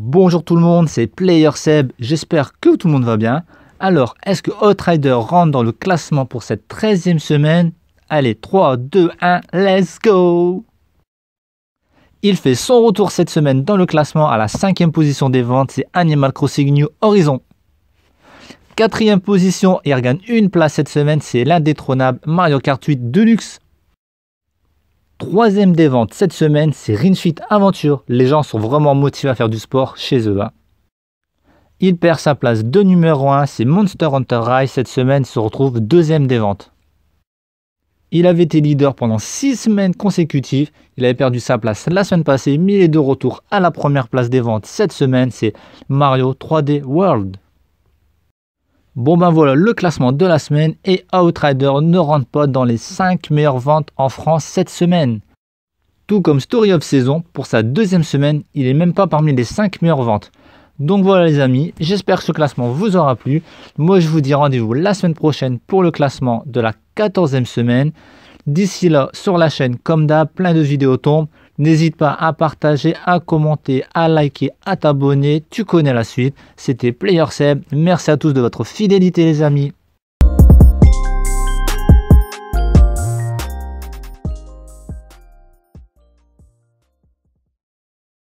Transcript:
Bonjour tout le monde, c'est Player Seb, j'espère que tout le monde va bien. Alors, est-ce que Rider rentre dans le classement pour cette 13e semaine Allez, 3, 2, 1, let's go Il fait son retour cette semaine dans le classement à la 5e position des ventes, c'est Animal Crossing New Horizon. Quatrième position, il regagne une place cette semaine, c'est l'indétrônable Mario Kart 8 Deluxe. Troisième des ventes cette semaine, c'est Rinfit Aventure. Les gens sont vraiment motivés à faire du sport chez eux. Hein. Il perd sa place de numéro 1, c'est Monster Hunter Rise cette semaine, se retrouve deuxième des ventes. Il avait été leader pendant 6 semaines consécutives, il avait perdu sa place la semaine passée, mais il est de retour à la première place des ventes cette semaine, c'est Mario 3D World. Bon ben voilà le classement de la semaine et Outrider ne rentre pas dans les 5 meilleures ventes en France cette semaine. Tout comme Story of Saison, pour sa deuxième semaine, il n'est même pas parmi les 5 meilleures ventes. Donc voilà les amis, j'espère que ce classement vous aura plu. Moi je vous dis rendez-vous la semaine prochaine pour le classement de la 14e semaine. D'ici là, sur la chaîne, comme d'hab, plein de vidéos tombent. N'hésite pas à partager, à commenter, à liker, à t'abonner. Tu connais la suite. C'était Player Merci à tous de votre fidélité, les amis.